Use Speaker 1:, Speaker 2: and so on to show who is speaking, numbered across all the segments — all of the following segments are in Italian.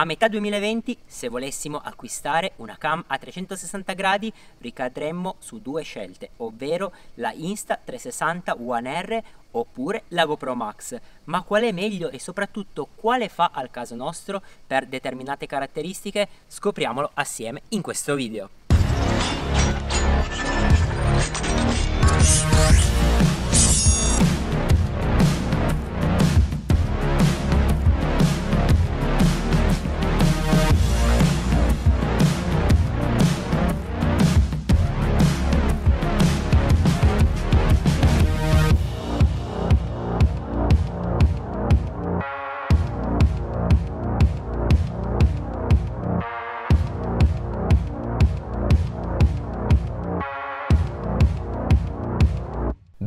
Speaker 1: A metà 2020, se volessimo acquistare una cam a 360 gradi, ricadremmo su due scelte, ovvero la Insta360 One R oppure la GoPro Max. Ma qual è meglio e soprattutto quale fa al caso nostro per determinate caratteristiche? Scopriamolo assieme in questo video.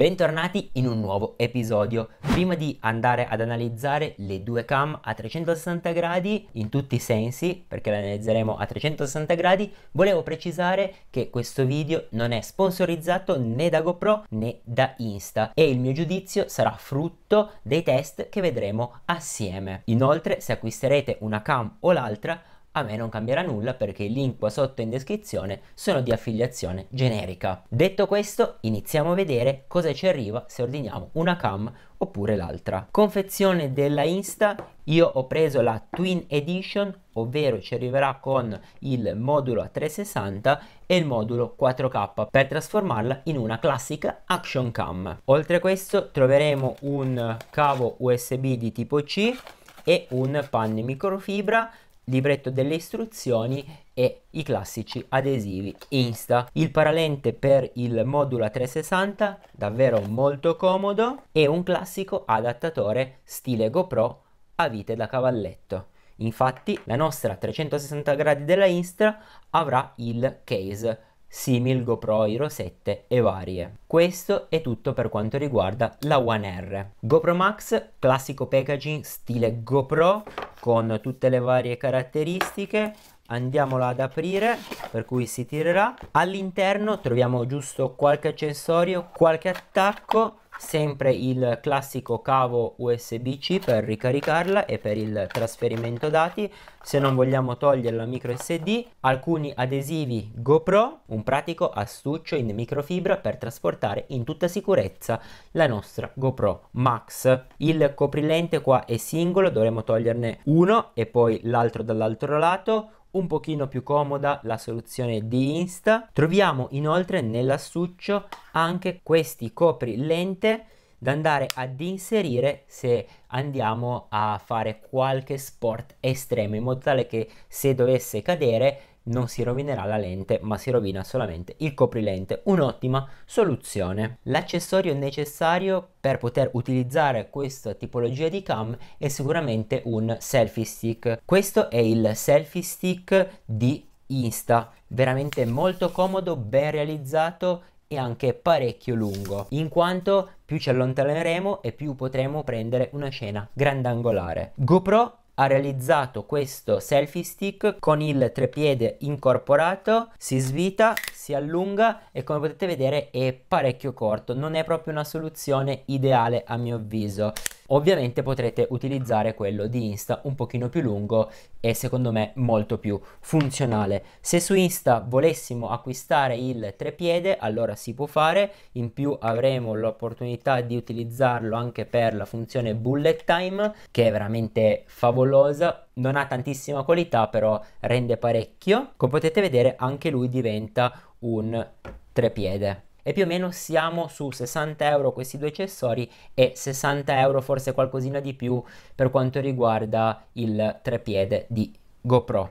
Speaker 1: Bentornati in un nuovo episodio. Prima di andare ad analizzare le due cam a 360 gradi in tutti i sensi, perché le analizzeremo a 360 gradi, volevo precisare che questo video non è sponsorizzato né da GoPro né da Insta e il mio giudizio sarà frutto dei test che vedremo assieme. Inoltre, se acquisterete una cam o l'altra, a me non cambierà nulla perché i link qua sotto in descrizione sono di affiliazione generica. Detto questo, iniziamo a vedere cosa ci arriva se ordiniamo una cam oppure l'altra. Confezione della Insta, io ho preso la Twin Edition, ovvero ci arriverà con il modulo a 360 e il modulo 4K per trasformarla in una classica action cam. Oltre a questo troveremo un cavo USB di tipo C e un panne microfibra libretto delle istruzioni e i classici adesivi Insta. Il paralente per il Modula 360, davvero molto comodo, e un classico adattatore stile GoPro a vite da cavalletto. Infatti la nostra 360 gradi della Insta avrà il case simil GoPro Hero 7 e varie. Questo è tutto per quanto riguarda la One R. GoPro Max, classico packaging stile GoPro con tutte le varie caratteristiche, andiamola ad aprire per cui si tirerà all'interno troviamo giusto qualche accessorio qualche attacco sempre il classico cavo USB-C per ricaricarla e per il trasferimento dati, se non vogliamo togliere la micro SD, alcuni adesivi GoPro, un pratico astuccio in microfibra per trasportare in tutta sicurezza la nostra GoPro Max. Il coprilente qua è singolo, dovremo toglierne uno e poi l'altro dall'altro lato, un pochino più comoda la soluzione di Insta. Troviamo inoltre nell'astuccio anche questi copri lente da andare ad inserire se andiamo a fare qualche sport estremo in modo tale che se dovesse cadere non si rovinerà la lente ma si rovina solamente il coprilente, un'ottima soluzione. L'accessorio necessario per poter utilizzare questa tipologia di cam è sicuramente un selfie stick. Questo è il selfie stick di Insta, veramente molto comodo, ben realizzato e anche parecchio lungo, in quanto più ci allontaneremo e più potremo prendere una scena grandangolare. GoPro ha realizzato questo selfie stick con il trepiede incorporato, si svita, si allunga e come potete vedere è parecchio corto, non è proprio una soluzione ideale a mio avviso. Ovviamente potrete utilizzare quello di Insta un pochino più lungo e secondo me molto più funzionale. Se su Insta volessimo acquistare il trepiede, allora si può fare, in più avremo l'opportunità di utilizzarlo anche per la funzione bullet time che è veramente favolosa non ha tantissima qualità però rende parecchio come potete vedere anche lui diventa un trepiede e più o meno siamo su 60 euro questi due accessori e 60 euro forse qualcosina di più per quanto riguarda il trepiede di GoPro.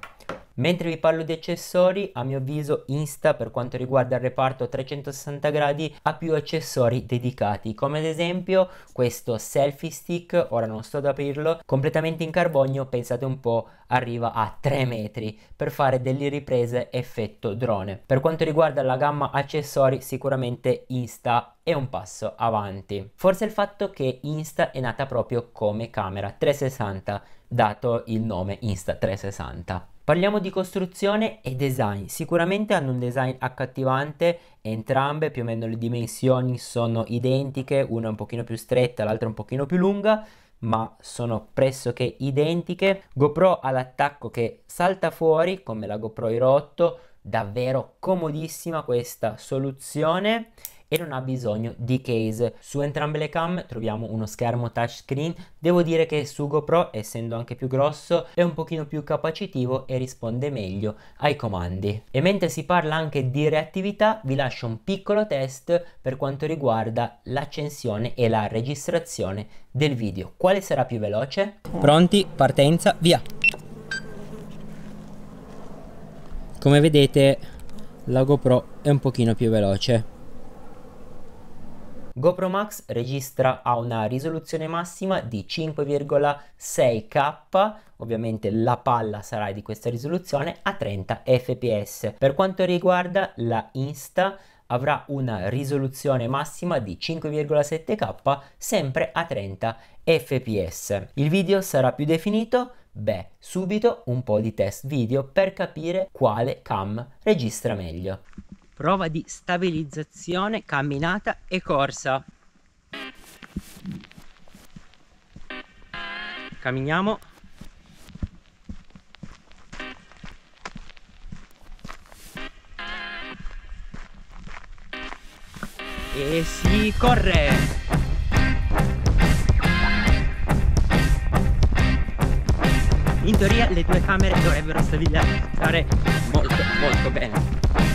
Speaker 1: Mentre vi parlo di accessori, a mio avviso Insta per quanto riguarda il reparto 360 gradi ha più accessori dedicati, come ad esempio questo selfie stick, ora non sto ad aprirlo, completamente in carbonio, pensate un po', arriva a 3 metri per fare delle riprese effetto drone. Per quanto riguarda la gamma accessori, sicuramente Insta è un passo avanti. Forse il fatto che Insta è nata proprio come camera 360, dato il nome Insta 360. Parliamo di costruzione e design. Sicuramente hanno un design accattivante, entrambe più o meno le dimensioni sono identiche, una un pochino più stretta, l'altra un pochino più lunga, ma sono pressoché identiche. GoPro ha l'attacco che salta fuori, come la GoPro Hero 8, davvero comodissima questa soluzione e non ha bisogno di case. Su entrambe le cam troviamo uno schermo touchscreen, devo dire che su GoPro essendo anche più grosso è un pochino più capacitivo e risponde meglio ai comandi. E mentre si parla anche di reattività vi lascio un piccolo test per quanto riguarda l'accensione e la registrazione del video. Quale sarà più veloce? Pronti? Partenza, via! Come vedete la GoPro è un pochino più veloce GoPro Max registra a una risoluzione massima di 5,6K, ovviamente la palla sarà di questa risoluzione, a 30 fps. Per quanto riguarda la Insta, avrà una risoluzione massima di 5,7K sempre a 30 fps. Il video sarà più definito? Beh, subito un po' di test video per capire quale cam registra meglio prova di stabilizzazione, camminata e corsa. Camminiamo. E si corre! In teoria le due camere dovrebbero stabilizzare molto molto bene.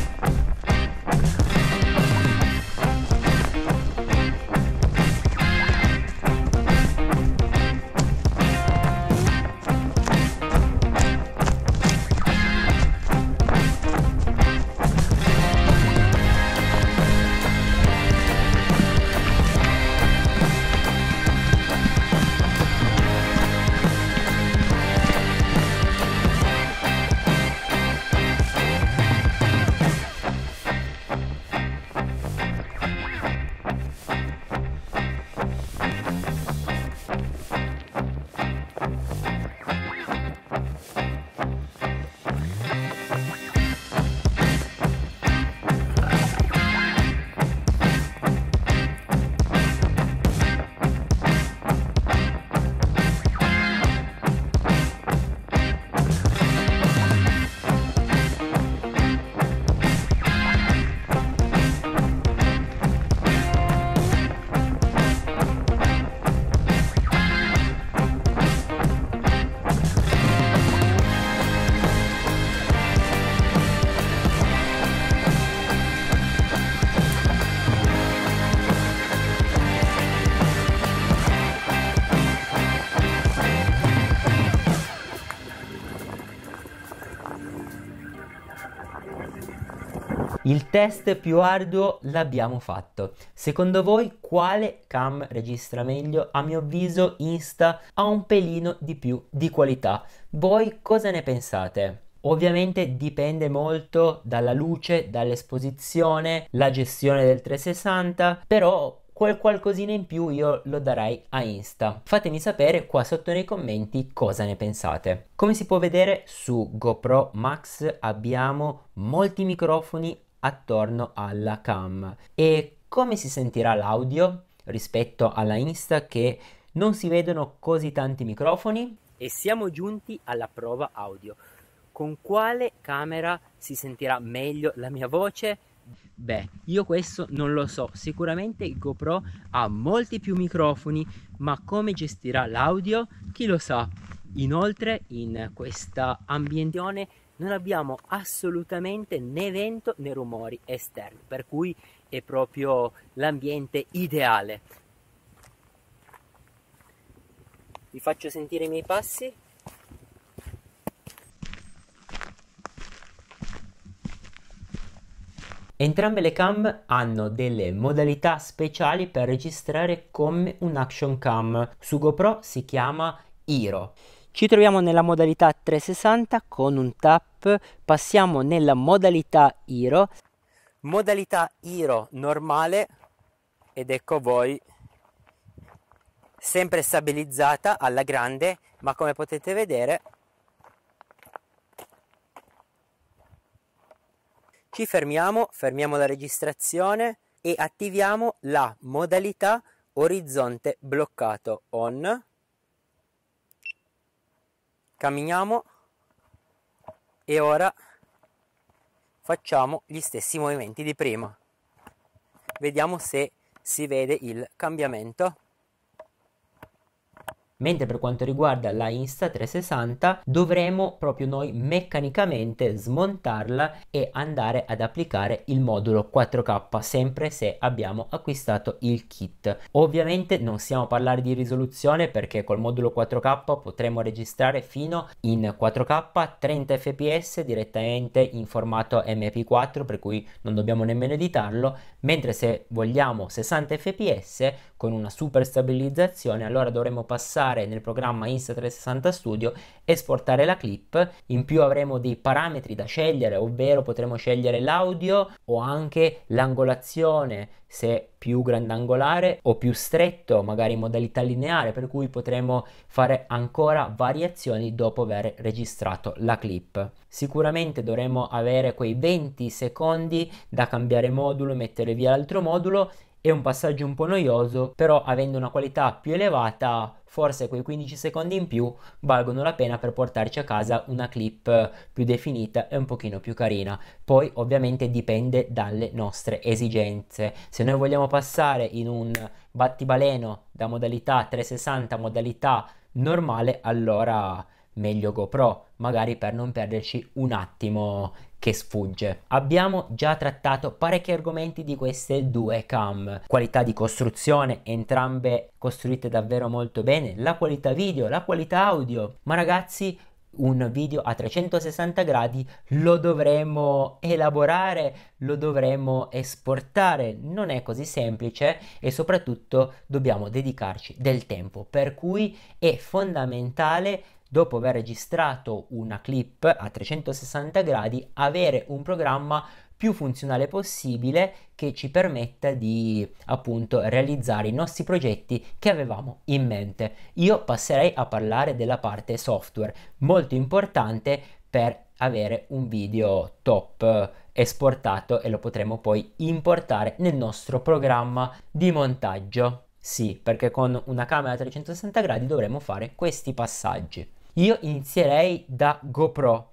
Speaker 1: Il test più arduo l'abbiamo fatto. Secondo voi quale cam registra meglio? A mio avviso Insta ha un pelino di più di qualità. Voi cosa ne pensate? Ovviamente dipende molto dalla luce, dall'esposizione, la gestione del 360, però quel qualcosina in più io lo darei a Insta. Fatemi sapere qua sotto nei commenti cosa ne pensate. Come si può vedere su GoPro Max abbiamo molti microfoni attorno alla cam. E come si sentirà l'audio rispetto alla Insta che non si vedono così tanti microfoni? E siamo giunti alla prova audio. Con quale camera si sentirà meglio la mia voce? Beh, io questo non lo so, sicuramente il GoPro ha molti più microfoni, ma come gestirà l'audio? Chi lo sa? Inoltre in questa ambientazione non abbiamo assolutamente né vento né rumori esterni, per cui è proprio l'ambiente ideale. Vi faccio sentire i miei passi. Entrambe le cam hanno delle modalità speciali per registrare come un action cam. Su GoPro si chiama Hero. Ci troviamo nella modalità 360 con un tap, passiamo nella modalità Hero, modalità Hero normale ed ecco voi sempre stabilizzata alla grande ma come potete vedere ci fermiamo, fermiamo la registrazione e attiviamo la modalità orizzonte bloccato on camminiamo e ora facciamo gli stessi movimenti di prima vediamo se si vede il cambiamento Mentre per quanto riguarda la Insta360 dovremo proprio noi meccanicamente smontarla e andare ad applicare il modulo 4K sempre se abbiamo acquistato il kit. Ovviamente non stiamo a parlare di risoluzione perché col modulo 4K potremo registrare fino in 4K 30 fps direttamente in formato MP4 per cui non dobbiamo nemmeno editarlo mentre se vogliamo 60 fps con una super stabilizzazione, allora dovremo passare nel programma Insta360 Studio, esportare la clip, in più avremo dei parametri da scegliere, ovvero potremo scegliere l'audio o anche l'angolazione, se più grandangolare o più stretto, magari in modalità lineare, per cui potremo fare ancora variazioni dopo aver registrato la clip. Sicuramente dovremo avere quei 20 secondi da cambiare modulo, e mettere via l'altro modulo è un passaggio un po' noioso, però avendo una qualità più elevata forse quei 15 secondi in più valgono la pena per portarci a casa una clip più definita e un pochino più carina. Poi ovviamente dipende dalle nostre esigenze. Se noi vogliamo passare in un battibaleno da modalità 360 a modalità normale, allora meglio GoPro, magari per non perderci un attimo che sfugge. Abbiamo già trattato parecchi argomenti di queste due cam, qualità di costruzione, entrambe costruite davvero molto bene, la qualità video, la qualità audio, ma ragazzi un video a 360 gradi lo dovremmo elaborare, lo dovremmo esportare, non è così semplice e soprattutto dobbiamo dedicarci del tempo, per cui è fondamentale dopo aver registrato una clip a 360 gradi, avere un programma più funzionale possibile che ci permetta di appunto realizzare i nostri progetti che avevamo in mente. Io passerei a parlare della parte software, molto importante per avere un video top esportato e lo potremo poi importare nel nostro programma di montaggio. Sì, perché con una camera a 360 gradi dovremo fare questi passaggi. Io inizierei da GoPro.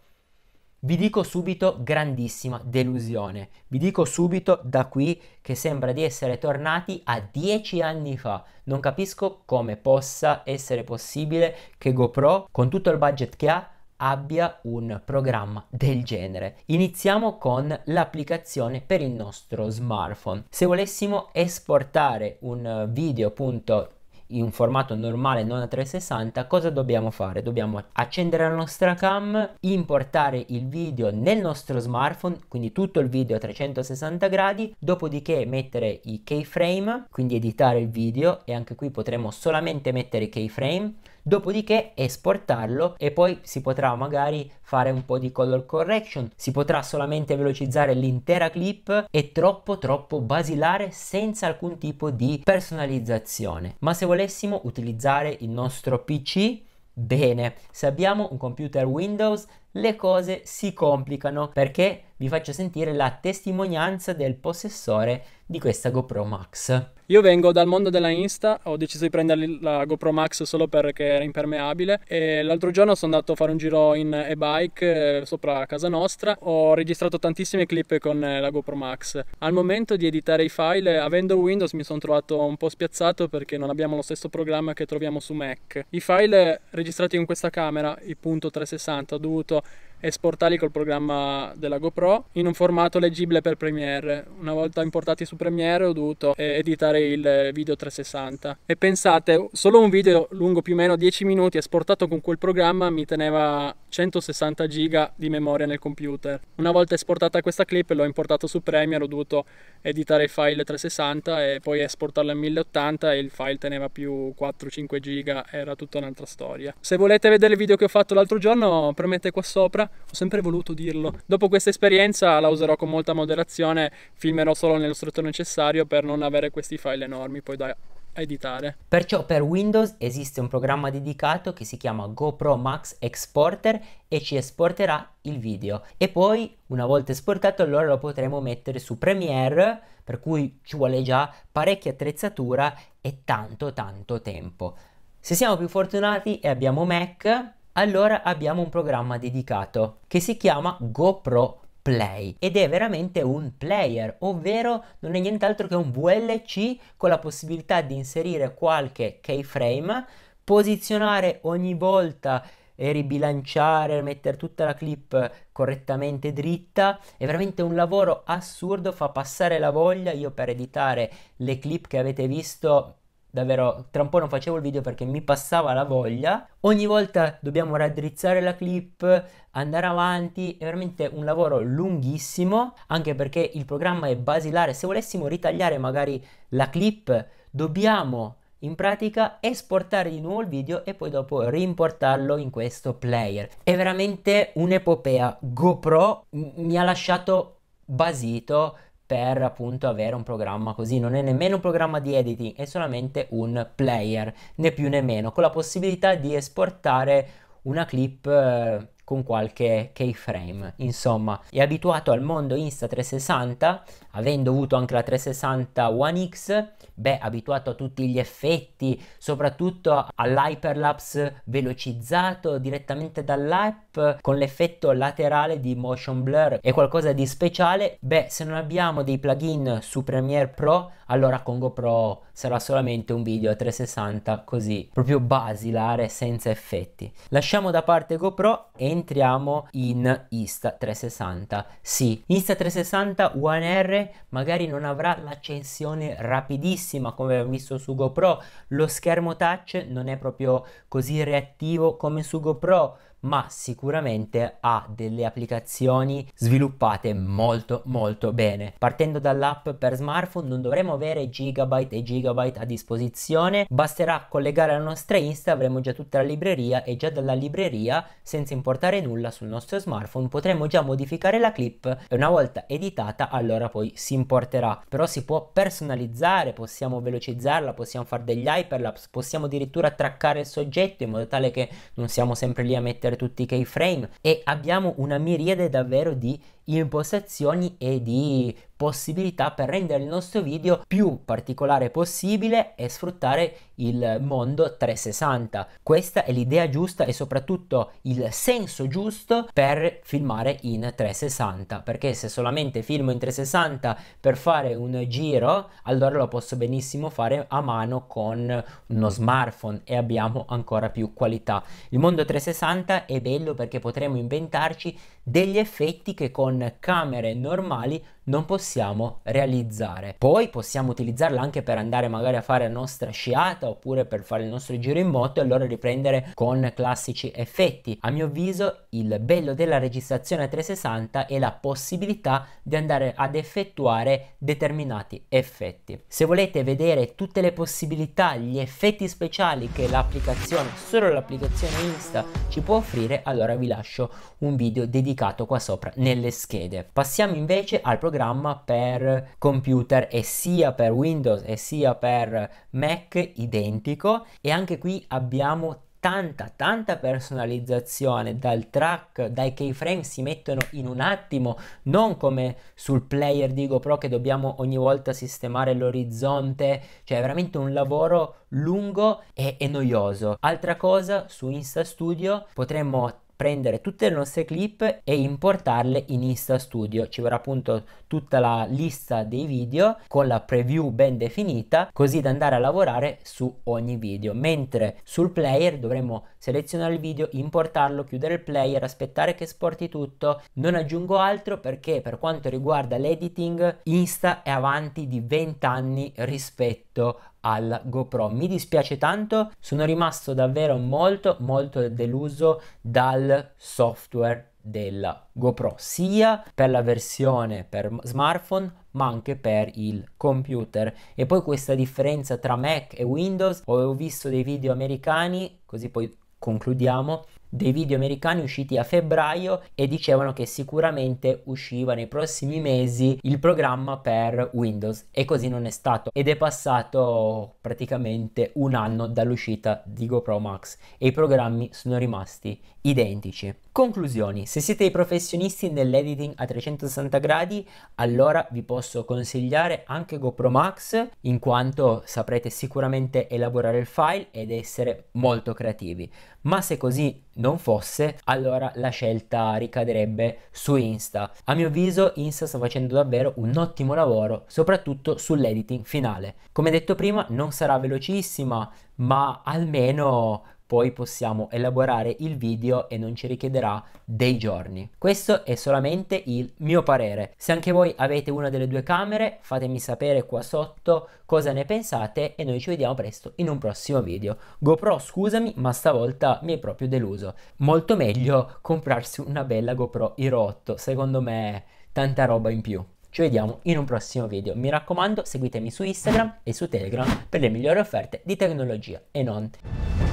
Speaker 1: Vi dico subito grandissima delusione. Vi dico subito da qui che sembra di essere tornati a dieci anni fa. Non capisco come possa essere possibile che GoPro, con tutto il budget che ha, abbia un programma del genere. Iniziamo con l'applicazione per il nostro smartphone. Se volessimo esportare un video appunto in un formato normale non a 360 cosa dobbiamo fare? Dobbiamo accendere la nostra cam, importare il video nel nostro smartphone, quindi tutto il video a 360 gradi, dopodiché mettere i keyframe, quindi editare il video e anche qui potremo solamente mettere i keyframe dopodiché esportarlo e poi si potrà magari fare un po' di color correction, si potrà solamente velocizzare l'intera clip è troppo troppo basilare senza alcun tipo di personalizzazione. Ma se volessimo utilizzare il nostro PC Bene, se abbiamo un computer Windows le cose si complicano perché vi faccio sentire la testimonianza del possessore di questa GoPro Max.
Speaker 2: Io vengo dal mondo della Insta, ho deciso di prendere la GoPro Max solo perché era impermeabile e l'altro giorno sono andato a fare un giro in e-bike eh, sopra casa nostra, ho registrato tantissime clip con eh, la GoPro Max. Al momento di editare i file, avendo Windows mi sono trovato un po' spiazzato perché non abbiamo lo stesso programma che troviamo su Mac. I file registrati con questa camera, i .360, ho dovuto esportarli col programma della GoPro in un formato leggibile per Premiere. Una volta importati su Premiere ho dovuto eh, editare il video 360 e pensate, solo un video lungo più o meno 10 minuti esportato con quel programma mi teneva 160 giga di memoria nel computer. Una volta esportata questa clip l'ho importato su Premiere, ho dovuto editare il file 360 e poi esportarlo a 1080 e il file teneva più 4-5 giga, era tutta un'altra storia. Se volete vedere il video che ho fatto l'altro giorno premete qua sopra ho sempre voluto dirlo. Dopo questa esperienza la userò con molta moderazione, filmerò solo nello stretto necessario per non avere questi file enormi poi da editare. Perciò per Windows
Speaker 1: esiste un programma dedicato che si chiama GoPro Max Exporter e ci esporterà il video e poi una volta esportato allora lo potremo mettere su Premiere per cui ci vuole già parecchia attrezzatura e tanto tanto tempo. Se siamo più fortunati e abbiamo Mac allora abbiamo un programma dedicato che si chiama GoPro Play ed è veramente un player, ovvero non è nient'altro che un VLC con la possibilità di inserire qualche keyframe, posizionare ogni volta e ribilanciare, mettere tutta la clip correttamente dritta. È veramente un lavoro assurdo, fa passare la voglia. Io per editare le clip che avete visto davvero tra un po' non facevo il video perché mi passava la voglia. Ogni volta dobbiamo raddrizzare la clip, andare avanti, è veramente un lavoro lunghissimo, anche perché il programma è basilare. Se volessimo ritagliare magari la clip, dobbiamo in pratica esportare di nuovo il video e poi dopo rimportarlo in questo player. È veramente un'epopea. GoPro mi ha lasciato basito per appunto avere un programma così. Non è nemmeno un programma di editing, è solamente un player, né più né meno, con la possibilità di esportare una clip eh, con qualche keyframe. Insomma, è abituato al mondo Insta360, avendo avuto anche la 360 One X, beh, abituato a tutti gli effetti, soprattutto all'hyperlapse velocizzato direttamente dall'app con l'effetto laterale di motion blur è qualcosa di speciale. Beh, se non abbiamo dei plugin su Premiere Pro, allora con GoPro sarà solamente un video a 360 così, proprio basilare senza effetti. Lasciamo da parte GoPro e entriamo in Insta360. Sì, Insta360 One R magari non avrà l'accensione rapidissima come abbiamo visto su GoPro, lo schermo touch non è proprio così reattivo come su GoPro ma sicuramente ha delle applicazioni sviluppate molto molto bene. Partendo dall'app per smartphone non dovremo avere gigabyte e gigabyte a disposizione, basterà collegare alla nostra Insta, avremo già tutta la libreria e già dalla libreria, senza importare nulla sul nostro smartphone, potremo già modificare la clip e una volta editata allora poi si importerà. Però si può personalizzare, possiamo velocizzarla, possiamo fare degli hyperlapse, possiamo addirittura traccare il soggetto in modo tale che non siamo sempre lì a mettere mettere tutti i keyframe e abbiamo una miriade davvero di impostazioni e di possibilità per rendere il nostro video più particolare possibile e sfruttare il mondo 360. Questa è l'idea giusta e soprattutto il senso giusto per filmare in 360, perché se solamente filmo in 360 per fare un giro, allora lo posso benissimo fare a mano con uno smartphone e abbiamo ancora più qualità. Il mondo 360 è bello perché potremo inventarci degli effetti che con camere normali non possiamo realizzare. Poi possiamo utilizzarla anche per andare magari a fare la nostra sciata oppure per fare il nostro giro in moto e allora riprendere con classici effetti. A mio avviso il bello della registrazione 360 è la possibilità di andare ad effettuare determinati effetti. Se volete vedere tutte le possibilità, gli effetti speciali che l'applicazione, solo l'applicazione Insta ci può offrire, allora vi lascio un video dedicato qua sopra nelle schede. Passiamo invece al programma programma per computer e sia per Windows e sia per Mac identico e anche qui abbiamo tanta tanta personalizzazione dal track dai keyframe si mettono in un attimo non come sul player di GoPro che dobbiamo ogni volta sistemare l'orizzonte cioè è veramente un lavoro lungo e, e noioso altra cosa su Insta Studio potremmo prendere tutte le nostre clip e importarle in Insta Studio. Ci vorrà appunto tutta la lista dei video con la preview ben definita così da andare a lavorare su ogni video. Mentre sul player dovremo selezionare il video, importarlo, chiudere il player, aspettare che esporti tutto. Non aggiungo altro perché per quanto riguarda l'editing Insta è avanti di 20 anni rispetto alla GoPro. Mi dispiace tanto, sono rimasto davvero molto molto deluso dal software della GoPro sia per la versione per smartphone ma anche per il computer e poi questa differenza tra Mac e Windows ho visto dei video americani così poi concludiamo dei video americani usciti a febbraio e dicevano che sicuramente usciva nei prossimi mesi il programma per Windows e così non è stato ed è passato praticamente un anno dall'uscita di GoPro Max e i programmi sono rimasti identici. Conclusioni. Se siete i professionisti nell'editing a 360 gradi, allora vi posso consigliare anche GoPro Max, in quanto saprete sicuramente elaborare il file ed essere molto creativi. Ma se così non fosse, allora la scelta ricadrebbe su Insta. A mio avviso Insta sta facendo davvero un ottimo lavoro, soprattutto sull'editing finale. Come detto prima, non sarà velocissima, ma almeno poi possiamo elaborare il video e non ci richiederà dei giorni. Questo è solamente il mio parere. Se anche voi avete una delle due camere fatemi sapere qua sotto cosa ne pensate e noi ci vediamo presto in un prossimo video. GoPro scusami ma stavolta mi è proprio deluso. Molto meglio comprarsi una bella GoPro Hero 8, secondo me tanta roba in più. Ci vediamo in un prossimo video. Mi raccomando, seguitemi su Instagram e su Telegram per le migliori offerte di tecnologia e non.